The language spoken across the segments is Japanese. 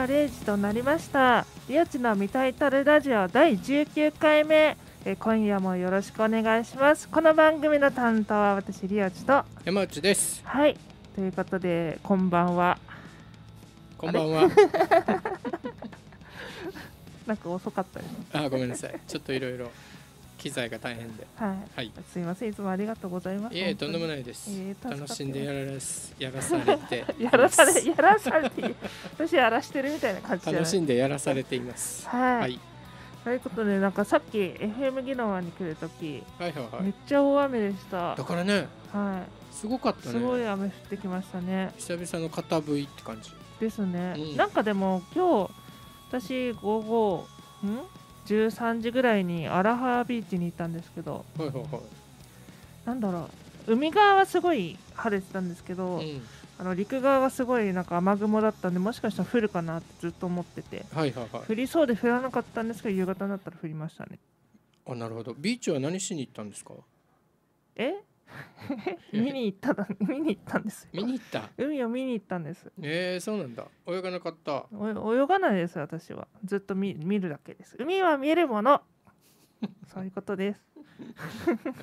は0時となりましたリオチのたいたるラジオ第19回目え今夜もよろしくお願いしますこの番組の担当は私リオチと山内ですはいということでこんばんはこんばんは なんか遅かったですあごめんなさいちょっといろいろ機材が大変で、はい、はい、すいませんいつもありがとうございますいえとんでもないです、えー、楽しんでやられすやらされて やらされやらされて私やらしてるみたいな感じ楽しんでやらされていますはい、はいということでなんかさっき FM 技能に来る時。はいはいはい、めっちゃ大雨でしただからね、はい、すごかったねすごい雨降ってきましたね久々の傾いって感じですね、うん、なんかでも今日私午後ん13時ぐらいにアラハビーチに行ったんですけど、はいはいはい、なんだろう海側はすごい晴れてたんですけど、うん、あの陸側はすごいなんか雨雲だったんでもしかしたら降るかなってずっと思ってて、はいはいはい、降りそうで降らなかったんですけど夕方になったら降りましたねあなるほどビーチは何しに行ったんですかえ見に行った 見に行ったんです見に行った海を見に行ったんですえー、そうなんだ泳がなかった泳がないです私はずっと見見るだけです海は見えるもの そういうことです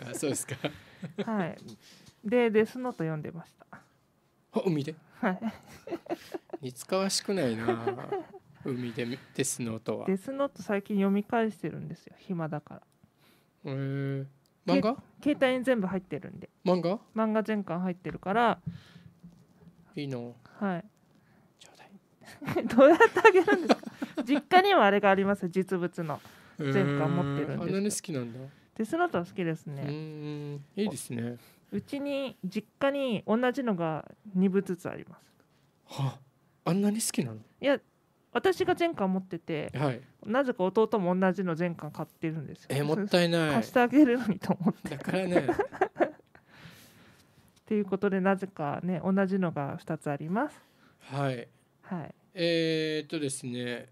あそうですかはいでデスノート読んでましたあ海ではい似つかわしくないな海でデスノートはデスノート最近読み返してるんですよ暇だからへえー漫画携帯に全部入ってるんで漫画漫画全巻入ってるからいいのはいちょうだい どうやってあげるんですか実家にはあれがあります実物の全巻持ってるんですあんなに好きなんだデスノートは好きですねうんいいですねうちに実家に同じのが2部ずつありますはああんなに好きなのいや私が全巻持ってて、はい、なぜか弟も同じの全巻買ってるんですよえもったいない貸してあげるのにと思ってだからね っていうことでなぜかね同じのが2つありますはいはいえー、っとですね、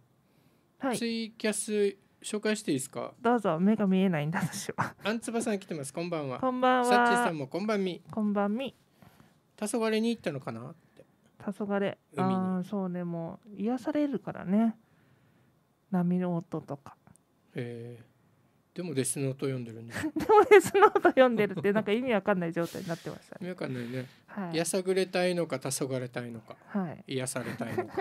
はい、ツイキャス紹介していいですかどうぞ目が見えないんだ私はあんつばさん来てますこんばんはこんばんはさっちさんもこんばんみこんばんみ黄昏に行ったのかな黄昏あそうねもう癒されるからね波の音とかへえでもデスノート読んでるね でもデスノート読んでるってなんか意味わかんない状態になってました、ね、意味わかんないね、はい、やさぐれたいのか黄昏たいのか、はい、癒されたいのか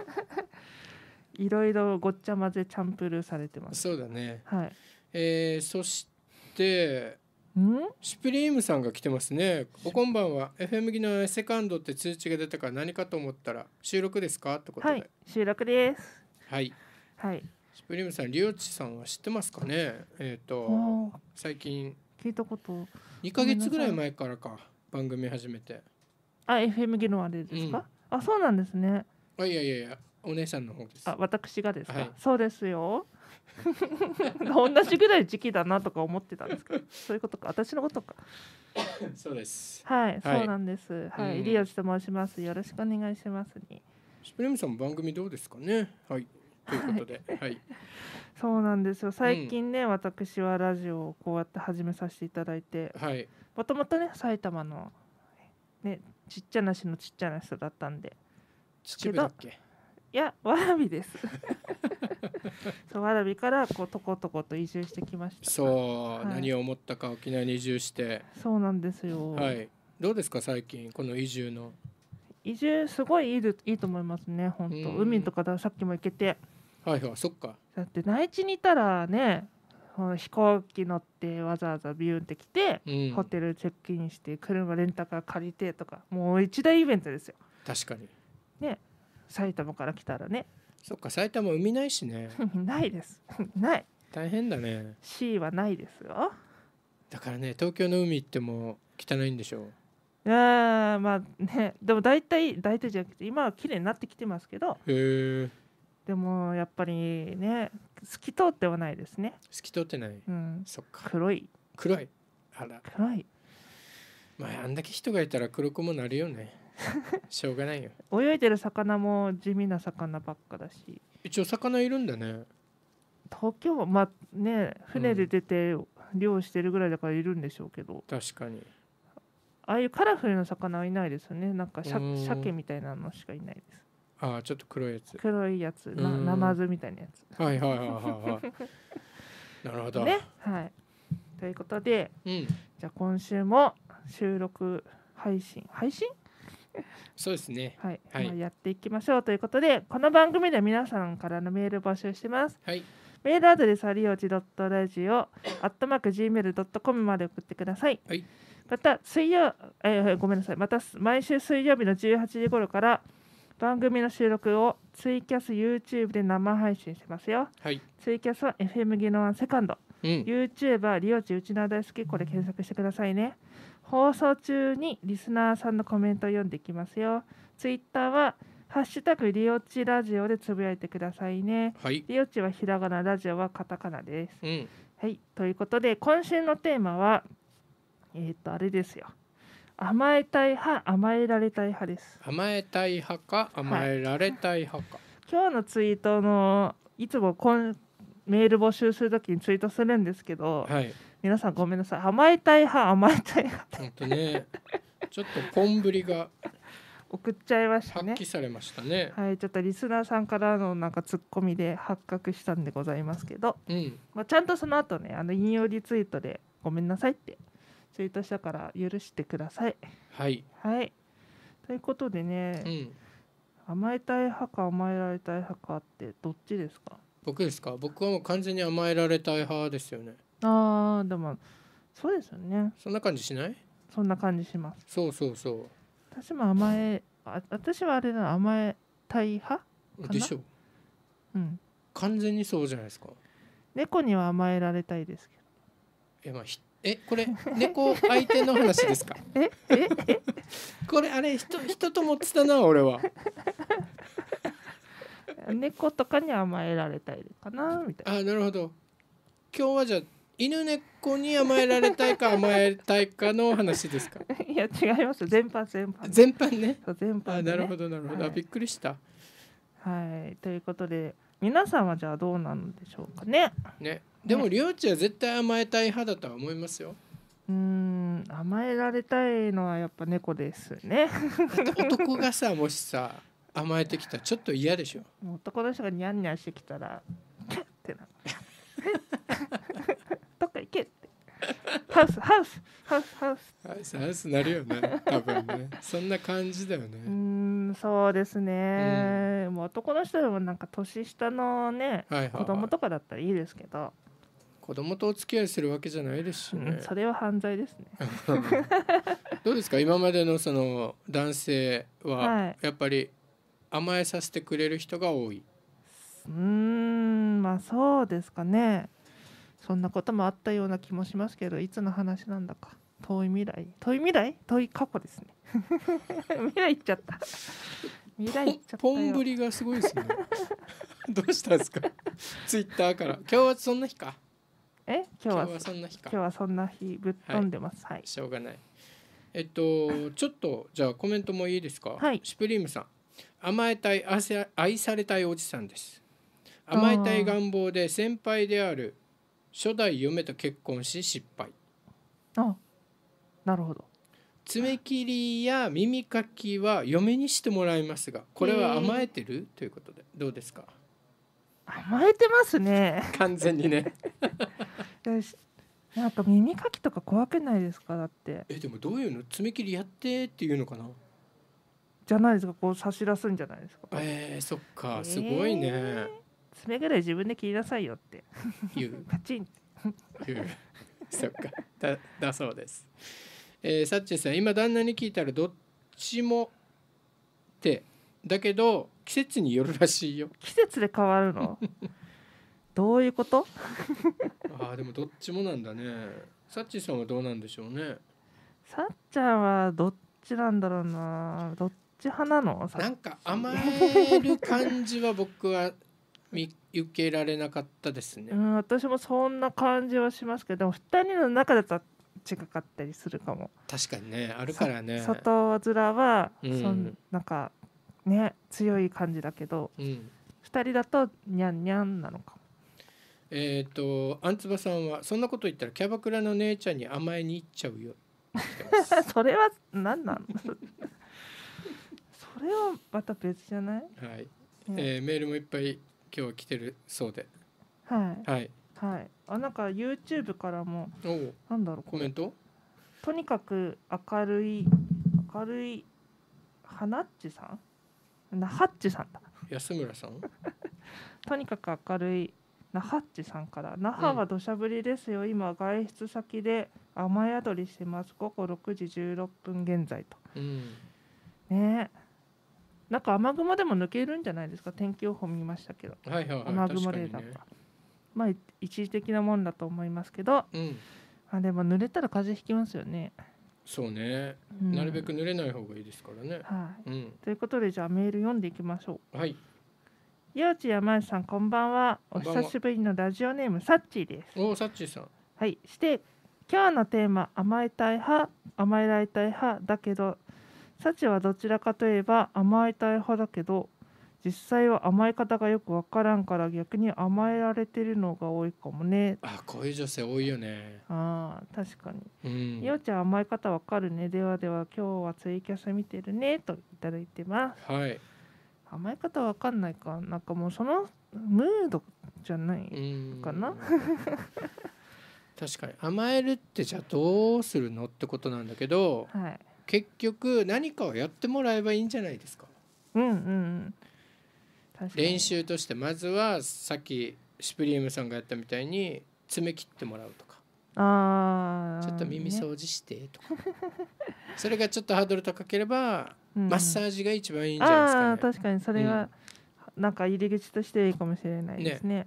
いろいろごっちゃ混ぜチャンプルーされてますそうだねはいえー、そしてシュプリームさんが来てますね。おこんばんは。FM ギのセカンドって通知が出たから何かと思ったら収録ですかってことで。はい、収録です。はい。はい。シュプリームさん、リオチさんは知ってますかね。えっ、ー、と最近聞いたこと。二ヶ月ぐらい前からか番組始めて。あ、FM ギのあれですか。うん、あ、そうなんですね。あ、いやいやいや、お姉さんの方です。あ、私がですか。はい、そうですよ。同じぐらい時期だなとか思ってたんですけどそういうことか私のことか そうですはい、そうなんですはい、うん、リアスと申しますよろしくお願いしますにスプレムさん番組どうですかねはいということで、はい、そうなんですよ最近ね、うん、私はラジオをこうやって始めさせていただいてもともとね埼玉のねちっちゃな市のちっちゃな人だったんで秩父だっけいやわらびですそうわらびからこうとことこと移住してきましたそう、はい、何を思ったか沖縄に移住してそうなんですよはいどうですか最近この移住の移住すごいいいいいと思いますね本当海とかさっきも行けてはいはいそっかだって内地にいたらね飛行機乗ってわざわざビューンって来て、うん、ホテルチェックインして車レンタカー借りてとかもう一大イベントですよ確かにね埼玉から来たらねそっか埼玉海ないしね ないですない大変だね C はないですよだからね東京の海行っても汚いんでしょうあまあねでも大体大体じゃなくて今は綺麗になってきてますけどへえでもやっぱりね透き通ってはないですね透き通ってない、うん、そっか黒い黒いあら黒いまああんだけ人がいたら黒くもなるよね しょうがないよ泳いでる魚も地味な魚ばっかだし一応魚いるんだね東京はまあね船で出て漁してるぐらいだからいるんでしょうけど、確かにああいうカラフルな魚はいないですよねなんかしゃ鮭みたいなのしかいないですああちょっと黒いやつ黒いやつなナマズみたいなやつはいはいはいはいはいなるほど、ねはいということでうんじゃあ今週も収録配信配信 そうですね。はい、はい、やっていきましょうということで、この番組では皆さんからのメール募集してます。はい。メールアドレスはりおジドットラジオアットマーク gmail ドットコムまで送ってください。はい。また水曜、えー、ごめんなさい。また毎週水曜日の18時頃から番組の収録をツイキャス YouTube で生配信してますよ。はい。ツイキャスは FM 技ノワンセカンド。うん、YouTuber リオジうちナ大好きこれ検索してくださいね。放送中にリスナーさんのコメントを読んでいきますよ。ツイッターはハッシュタグリオチラジオでつぶやいてくださいね。はい、リオッチはひらがな、ラジオはカタカナです。うん、はい、ということで今週のテーマはえっ、とあれですよ。甘えたい派、甘えられたい派です。甘えたい派か、甘えられたい派か。はい、今日のツイートのいつもこんメール募集するときにツイートするんですけど、はい、皆さんごめんなさい甘えたい派甘えたい派ほんとねちょっとポンぶりが送っちゃいましたね発揮されましたねはいちょっとリスナーさんからのなんかツッコミで発覚したんでございますけど、うん、まあ、ちゃんとその後ねあの引用リツイートでごめんなさいってツイートしたから許してくださいはい、はい、ということでね、うん甘えたい派か甘えられたい派かってどっちですか僕ですか僕はもう完全に甘えられたい派ですよねああでもそうですよねそんな感じしないそんな感じしますそうそうそう私も甘えあ私はあれだ甘えたい派でしょううん完全にそうじゃないですか猫には甘えられたいですけどえまあひえこれ猫相手の話ですか えええこれあれ人人ともつたな俺は 猫とかに甘えられたいかなみたいなあなるほど今日はじゃあ犬猫に甘えられたいか甘えたいかの話ですか いや違います全般全般全般ね全般、ね、あなるほどなるほど、はい、びっくりしたはいということで皆さんはじゃあどうなんでしょうかねねでも、りょうちは絶対甘えたい派だとは思いますようん甘えられたいのはやっぱ猫ですね男がさもしさ甘えてきたちょっと嫌でしょ男の人がニャンニャンしてきたらキャッてな ハウスハウスハウスハウスハウスハウスなるよね多分ねそんな感じだよねうんそうですね、うん、もう男の人でもなんか年下のね、はいはいはい、子供とかだったらいいですけど子供とお付き合いするわけじゃないですし、ねうん、それは犯罪ですね どうですか今までのその男性はやっぱり甘えさせてくれる人が多い、はい、うんまあそうですかねそんなこともあったような気もしますけどいつの話なんだか遠い未来遠い未来遠い過去ですね 未来行っちゃった未来行っちゃったポンぶりがすごいですね どうしたんですかツイッターから今日はそんな日かえ今日はそんな日か今日はそんな日ぶっ飛んでます、はい、はい、しょうがないえっとちょっとじゃあコメントもいいですか、はい、シュプリームさん甘えたい愛されたいおじさんです甘えたい願望で先輩である初代嫁と結婚し失敗あなるほど爪切りや耳かきは嫁にしてもらいますがこれは甘えてるということでどうですか甘えてますね完全にね なんか耳かきとか怖くないですかだってえでもどういうの爪切りやってっていうのかなじゃないですかこう差し出すんじゃないですかえー、そっかすごいね、えー爪ぐらい自分で切りなさいよって言う パチン言うそっかだだそうです、えー、サッチンさん今旦那に聞いたらどっちもってだけど季節によるらしいよ季節で変わるの どういうこと ああでもどっちもなんだねサッチさんはどうなんでしょうねさっちゃんはどっちなんだろうなどっち派なのなんか甘える感じは僕は見受けられなかったですね。うん、私もそんな感じはしますけど、二人の中だと違かったりするかも。確かにね、あるからね。外面は、うん、そんなんかね強い感じだけど、二、うん、人だとにゃんにゃんなのかも。えっ、ー、とあんつばさんはそんなこと言ったらキャバクラの姉ちゃんに甘えに行っちゃうよ。それは何なの？それはまた別じゃない？はい。えー、メールもいっぱい今日来てるそうではいはいはいあなんか YouTube からもおなんだろうコメントとにかく明るい明るい花っちさんなはっちさんだ安村さん とにかく明るい那覇っちさんから「那覇は土砂降りですよ、うん、今外出先で雨宿りしてます午後6時16分現在と」と、うん、ねえなんか雨雲でも抜けるんじゃないですか天気予報見ましたけど、はいはいはい、雨雲レーダーが、ね、まあ一時的なもんだと思いますけど、うん、あでも濡れたら風邪ひきますよねそうね、うん、なるべく濡れない方がいいですからね、はい、うん、ということでじゃあメール読んでいきましょうはい幼稚山内さんこんばんはお久しぶりのラジオネームサッチーですおサッチーさんはいして今日のテーマ甘えたい派甘えられたい派だけど幸はどちらかといえば甘えたい派だけど実際は甘え方がよくわからんから逆に甘えられてるのが多いかもねあこういう女性多いよねああ確かに、うん、いおちゃん甘え方わかるねではでは今日はツイキャス見てるねといただいてますはい甘え方わかんないかなんかもうそのムードじゃないかな確かに甘えるってじゃあどうするのってことなんだけど、はい結局何かをやってもらえばいいんじゃないですか。うんうん、練習としてまずはさっきシュプリームさんがやったみたいに爪切ってもらうとかあちょっと耳掃除してとか、ね、それがちょっとハードル高ければ、うん、マッサージが一番いいんじゃないですか、ね、確かにそれが、うん、なんか入り口としていいかもしれないですね。ね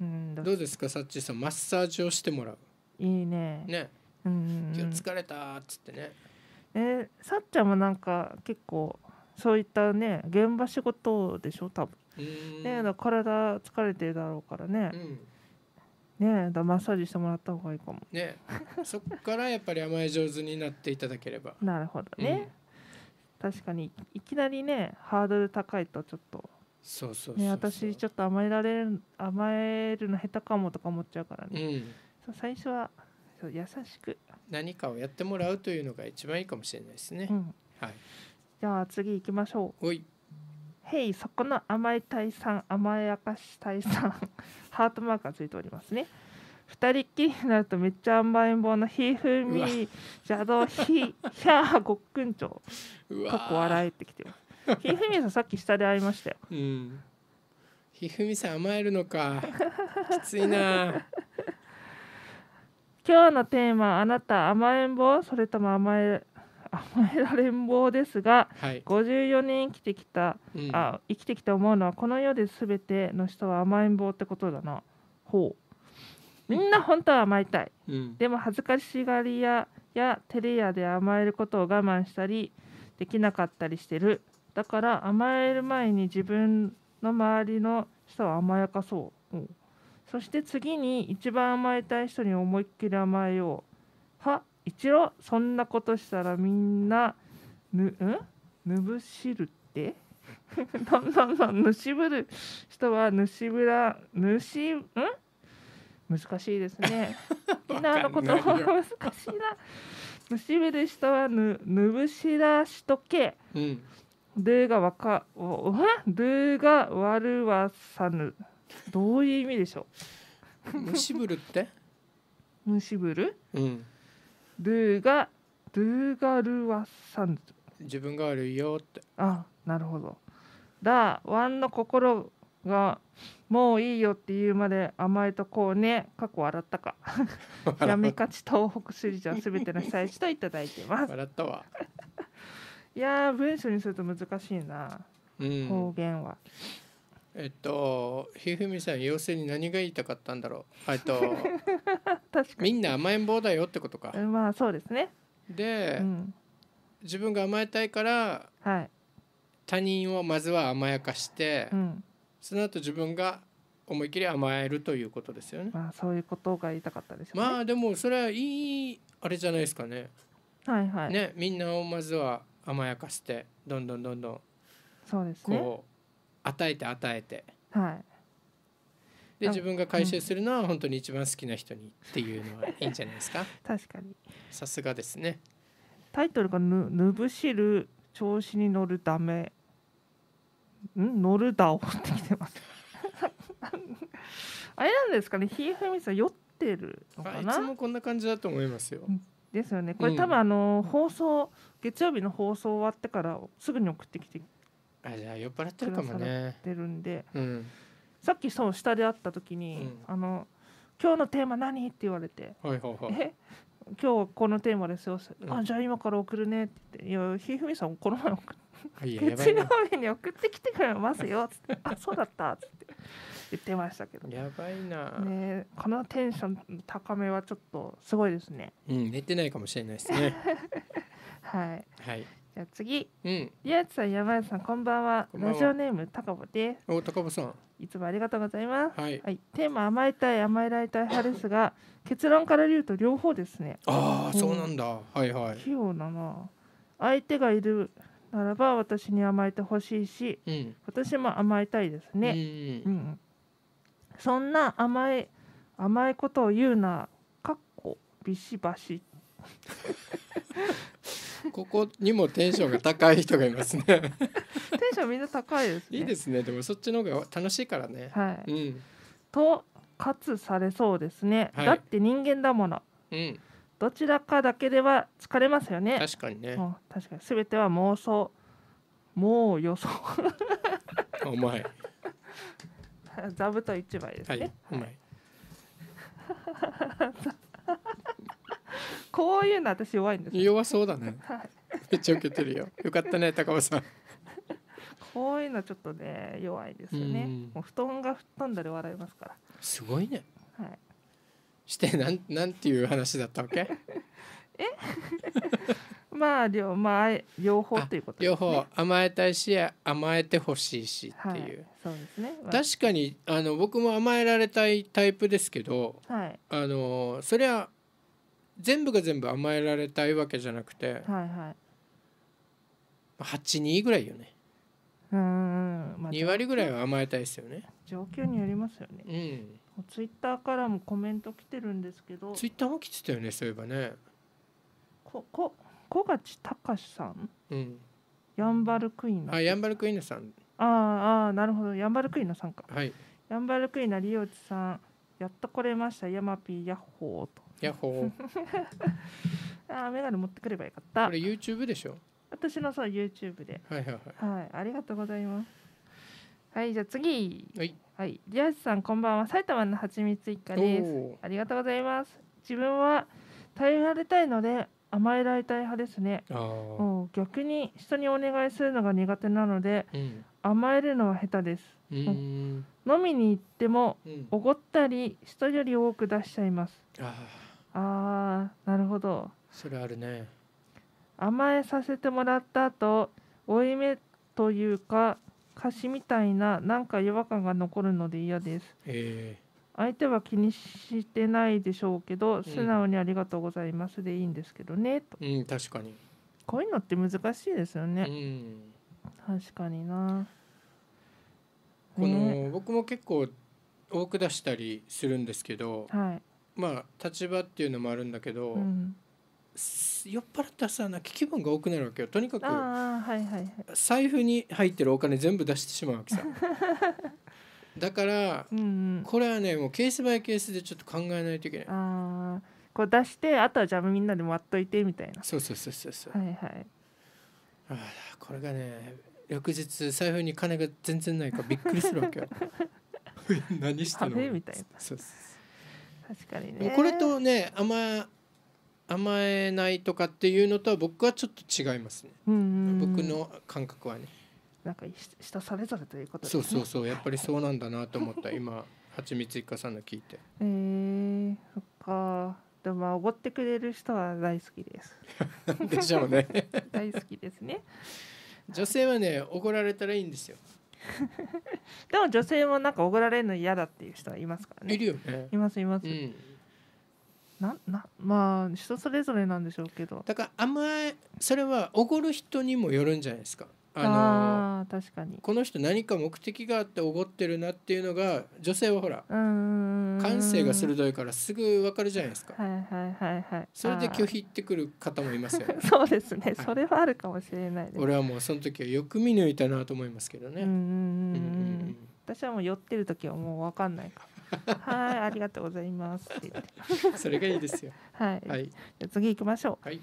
うん、どうですかサッチさんマッサージをしてもらういいねね、うん、うん、今日疲れたっつってねえー、さっちゃんもなんか結構そういったね現場仕事でしょ多分ねだ体疲れてるだろうからね、うん、ねだマッサージしてもらった方がいいかもねそっからやっぱり甘え上手になっていただければ なるほどね、うん、確かにいきなりねハードル高いとちょっとそうそうね、私ちょっと甘えられる甘えるの下手かもとか思っちゃうからね、うん、そう最初はそう優しく何かをやってもらうというのが一番いいかもしれないですね。うん、はい、じゃあ次行きましょう。い。へい、そこの甘い大さん甘やかし大さん ハートマークがついておりますね。二人っきりになるとめっちゃ甘えん坊のひふみ邪道ひ ひゃごっくんちょうかっこ笑えてきてますひふみさんさっき下で会いましたよ、うん、ひふみさん甘えるのかきついな今日のテーマあなた甘えん坊それとも甘え 甘えられん坊ですが、はい、54年生きてきた、うん、あ生きてきて思うのはこの世で全ての人は甘えん坊ってことだなほうみんな本当は甘えたい、うん、でも恥ずかしがり屋や照れ屋で甘えることを我慢したりできなかったりしてるだから甘える前に自分の周りの人を甘やかそう、うんそして次に一番甘えたい人に思いっきり甘えようは一郎そんなことしたらみんなぬうんぬぶしるってど んどんどんぬしぶる人はぬしぶらぬしん難しいですね。みんなのことは難しいな。ぬしぶる人はぬぬぶしらしとけ。うん、でがわか、おは、でがわるわさぬ。どういう意味でしょう蒸しぶるって 蒸しぶるうんルーがルーがルーサン自分が悪いよってあなるほどだワンの心がもういいよって言うまで甘えとこうね過去笑ったかやめ勝ち東北首里城すべての被災地といただいてます笑ったわいや文章にすると難しいな、うん、方言はえっと、ひふみさん要するに何が言いたかったんだろう。えっと、みんな甘えん坊だよってことか。まあ、そうですね。で、うん、自分が甘えたいから、はい、他人をまずは甘やかして、うん、その後自分が思いっきり甘えるということですよね。まあ、そういうことが言いたかったです、ね、まあ、でも、それはいい、あれじゃないですかね。はいはい。ね、みんなをまずは甘やかして、どんどんどんどん。そうですね。こう。与えて与えて、はい、で自分が回収するのは本当に一番好きな人にっていうのはいいんじゃないですか 確かにさすがですねタイトルがぬ「ぬぶしる調子に乗るため」ん「乗るだお」ってきてます あれなんですかねひいふみさん酔ってるのかないつもこんな感じだと思いますよですよねこれ多分あの、放送月曜日の放送終わってからすぐに送ってきてあじゃあ酔っ払ってるかもねてるんで、うん、さっきその下で会った時に、うん、あの今日のテーマ何って言われて、はいはいはい、え今日はこのテーマですよ、うん、あじゃあ今から送るねって言って「いやひふみさんこの前送月曜日に送ってきてくれますよ」って「あそうだった」って言ってましたけどやばいな、ね、このテンション高めはちょっとすごいですねうん寝てないかもしれないですね はい、はいじゃあ次、うん、リアさん山内さんこんばんはラジオネーム高保ですお高保さんいつもありがとうございます、はい、はい、テーマ甘えたい甘えられたい派ですが結論から言うと両方ですねああそうなんだはいはい器用なな相手がいるならば私に甘えてほしいし、うん、私も甘えたいですね、うん、うん、そんな甘え甘いことを言うなかっこビシバシ ここにもテンションが高い人がいますねテンションみんな高いですねいいですねでもそっちの方が楽しいからねはい、うん、とかつされそうですね、はい、だって人間だもの、うん、どちらかだけでは疲れますよね確かにねう確かにすべては妄想もう予想お前座布団一枚ですね、はい、お前こういうの私弱いんです弱そうだねめ っちゃ受けてるよよかったね高尾さんこういうのちょっとね弱いですよねもう布団が吹っ飛んだで笑いますからすごいねはいしてなんなんていう話だったわけ え まあ両,、まあ、両方ということ、ね、両方甘えたいし甘えてほしいしっていう、はい、そうですね、まあ、確かにあの僕も甘えられたいタイプですけど、はい、あのそれは全部が全部甘えられたいわけじゃなくて、はいはい、82ぐらいよねうん、まあ、2割ぐらいは甘えたいですよね状況によりますよねうんツイッターからもコメント来てるんですけどツイッターも来てたよねそういえばねここ小勝隆さん、うん、ヤンバルクイナあヤンバルクイナさんあああなるほどヤンバルクイナさんかはいヤンバルクイなりおちさんやっと来れましたヤマピーヤッホーとヤッホー ああ、メガネ持ってくればよかったこれ YouTube でしょ私のそう YouTube ではいはいはいはいありがとうございますはいじゃあ次はいはいリアスさんこんばんは埼玉のはちみつ一家ですありがとうございます自分は頼られたいので甘えられたい派ですねああ逆に人にお願いするのが苦手なのでうん甘えるのは下手ですうん飲みに行ってもうんおごったり人より多く出しちゃいますあああなるほどそれあるね甘えさせてもらった後負い目というか歌詞みたいななんか違和感が残るので嫌です、えー、相手は気にしてないでしょうけど素直にありがとうございますでいいんですけどね、うん、うん、確かにこういうのって難しいですよね、うん、確かになこの、ね、僕も結構多く出したりするんですけど、はい、まあ立場っていうのもあるんだけど、うん、酔っ払ったらさなんか気分が多くなるわけよとにかく、はいはい、財布に入ってるお金全部出してしまうわけさ だから、うんうん、これはねもうケースバイケースでちょっと考えないといけないああこう出してあとはじゃあみんなで割っといてみたいなそうそうそうそうそうはいはいあこれがね翌日財布に金が全然ないからびっくりするわけよ 何してんのみたいなそうそうそう確かにねこれとね甘甘えないとかっていうのとは僕はちょっと違いますね、僕の感覚はねなんか下されざるということです、ね、そうそうそうやっぱりそうなんだなと思った、今はちみつい一家さんの聞いて えー、そっかでもまあおごってくれる人は大好きです でしょうね 大好きですね女性はねおごられたらいいんですよ でも女性もなんかおごられるの嫌だっていう人はいますからねいるよねいますいます、うんななまあ人それぞれなんでしょうけどだから甘えそれはおごる人にもよるんじゃないですかあの確かにこの人何か目的があっておごってるなっていうのが女性はほら感性が鋭いからすぐ分かるじゃないですか、はいはいはいはい、それで拒否ってくる方もいますよね そうですね、はい、それはあるかもしれないです俺はもうその時はよく見抜いたなと思いますけどねうんうんうん私はもう酔ってる時はもう分かんないかはい、ありがとうございます。それがいいですよ。はい、はい、じゃ次行きましょう。はい。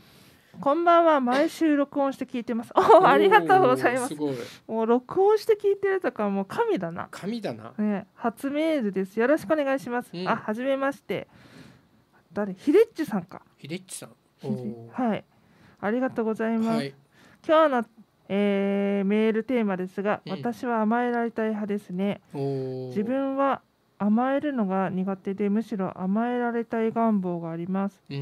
こんばんは毎週録音して聞いてます。おありがとうございます。すもう録音して聞いてるとかもう神だな。神だな。ね初メールです。よろしくお願いします。うん、あ初めまして。誰ひデっちさんか。ひデっちさん。はい。ありがとうございます。はい、今日の、えー、メールテーマですが、うん、私は甘えられたい派ですね。自分は甘えるのが苦手でむしろ甘えられたい願望があります。う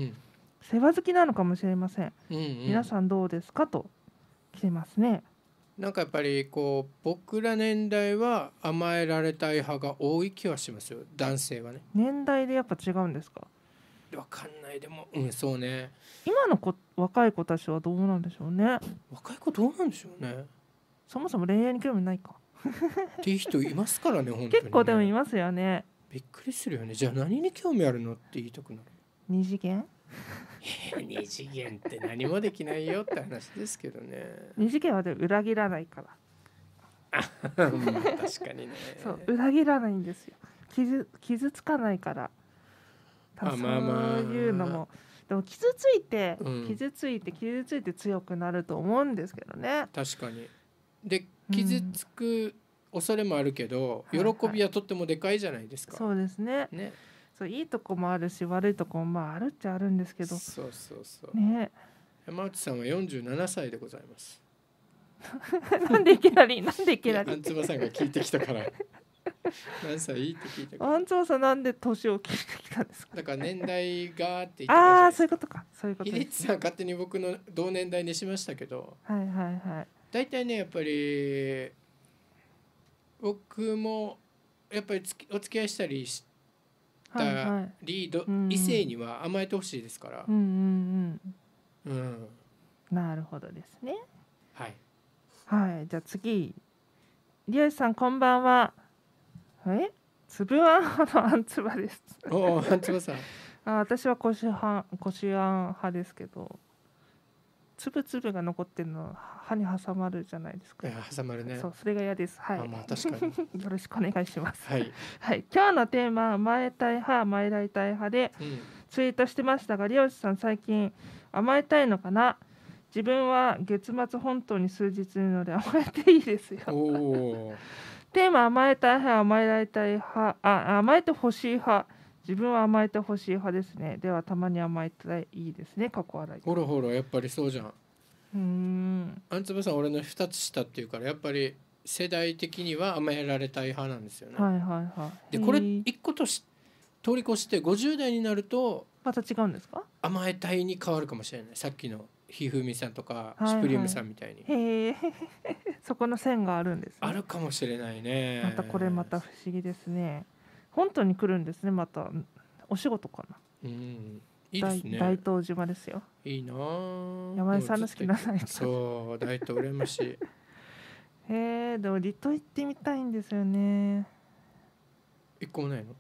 世話好きなのかもしれません、うんうん、皆さんどうですかと来てますねなんかやっぱりこう僕ら年代は甘えられたい派が多い気はしますよ男性はね年代でやっぱ違うんですかわかんないでもうんそうね今の子若い子たちはどうなんでしょうね若い子どうなんでしょうねそもそも恋愛に興味ないかっていう人いますからね本当に、ね、結構でもいますよねびっくりするよねじゃあ何に興味あるのって言いたくなる二次元 二次元って何もできないよって話ですけどね。二次元はでも裏切らないから。あ確かにね。そう裏切らないんですよ。傷傷つかないから。そういうのも、でも傷ついて、傷ついて傷ついて強くなると思うんですけどね。確かに。で傷つく恐れもあるけど、うん、喜びはとってもでかいじゃないですか。はいはい、そうですね。ね。そういいとこもあるし悪いとこもまああるっちゃあるんですけどそうそうそうね山内さんは47歳でございます なんでいきなりなんでいきなりあんつばさんが聞いてきたから何歳いいって聞いてあんつばさんなんで年を聞いてきたんですかだから年代がって言ってああそういうことかそういうこと秀さん勝手に僕の同年代にしましたけどはいはいはい大体ねやっぱり僕もやっぱりつきお付き合いしたりしったり、はいはい、異性には甘えてほしいですから。うん、うん、なるほどですね。はい。はい、じゃあ次。りえさんこんばんは。え？つぶあん派のあんつばです。おお、あんつばさん。あ、私はこしはん、こしあん派ですけど。粒粒が残ってるの歯に挟まるじゃないですか。挟まるね。そう、それが嫌です。はい。まあ、確かに。よろしくお願いします。はい。はい、今日のテーマ甘えたい派甘えら前たい派で、ツイートしてましたが、リオ師さん最近甘えたいのかな。自分は月末本当に数日いるので甘えていいですよ。テーマ甘えたい派甘えられたい派あ甘えてほしい派。自分は甘えてほしい派ですねではたまに甘えたらいいですねか過去笑いほらほらやっぱりそうじゃんうんあんつぶさん俺の2つ下っていうからやっぱり世代的には甘えられたい派なんですよねはいはいはいでこれ一個とし通り越して50代になるとまた違うんですか甘えたいに変わるかもしれないさっきのひふみさんとか、スプリームさんみたいにへえ そこの線があるんです、ね、あるかもしれないねまたこれまた不思議ですね本当に来るんですねまたお仕事かな。うんいいですね、大東島ですよ。いいな山根さんの好きなサイト。そう、大東羨ましい。へえ、でも離島行ってみたいんですよね。一個もないの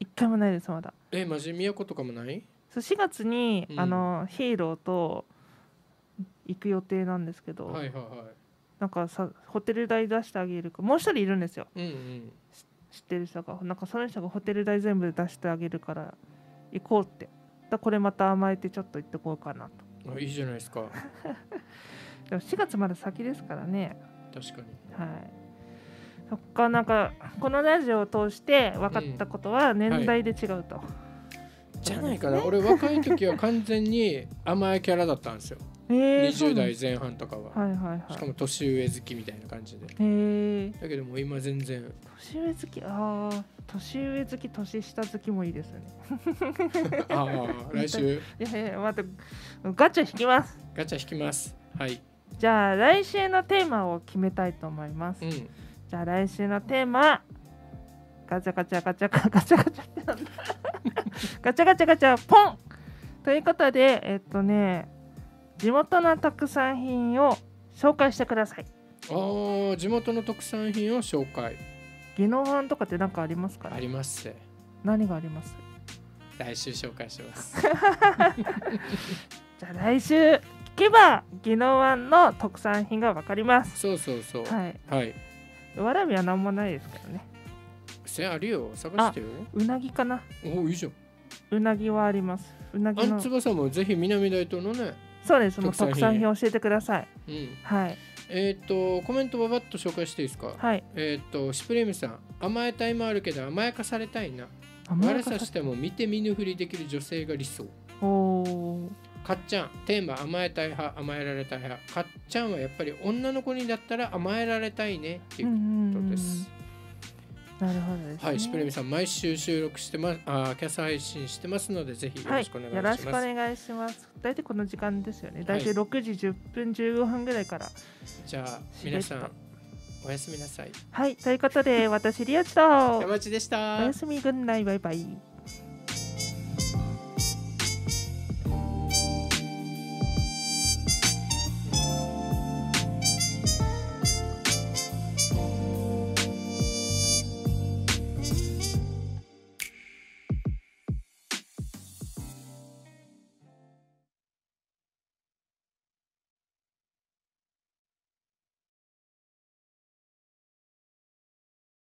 一回もないです、まだ。え、マジ宮古とかもないそう ?4 月に、うん、あのヒーローと行く予定なんですけど、はいはいはい、なんかさホテル代出してあげるかもう一人いるんですよ。うんうん、ってる人がなんかその人がホテル代全部出してあげるから行こうってだこれまた甘えてちょっと行ってこうかなといいじゃないですか でも4月まで先ですからね確かにはいそっかなんかこのラジオを通して分かったことは年代で違うと、うんはい、じゃないかな、俺若い時は完全に甘いキャラだったんですよ20代前半とかは,、はいはいはい、しかも年上好きみたいな感じでえだけどもう今全然年上好きああ年上好き年下好きもいいですね ああ来週いやいやまたガチャ引きますガチャ引きますはいじゃあ来週のテーマを決めたいと思います、うん、じゃあ来週のテーマガチャガチャ ガチャガチャガチャガチャガチャガチャポンということでえっとね地元の特産品を紹介してくださいああ地元の特産品を紹介技能版とかって何かありますか、あります何があります来週紹介します じゃあ来週聞けば技能湾の特産品が分かりますそうそうそうはい、はい、わらびは何もないですからねせあるよ探してようなぎかなおいいじゃんうなぎはありますうなぎのあんつばさもぜひ南大東のねそうですもう特産品教えてください、うん、はいえっ、ー、とコメントばばっと紹介していいですかはいえっ、ー、とシプレームさん甘えたいもあるけど甘やかされたいな悪さしても見て見ぬふりできる女性が理想おかっちゃんテーマ甘えたい派甘えられたい派かっちゃんはやっぱり女の子にだったら甘えられたいねっていうことです、なるほど、でね、はい、シュプレミさん毎週収録してます、あキャス配信してますのでぜひよろしくお願いします、はい、よろしくお願いします。大体この時間ですよね。大体六時十分十五分ぐらいから、はい、じゃあ皆さんおやすみなさい。はい、ということで私リアチと山地でした。おやすみ軍内バイバイ。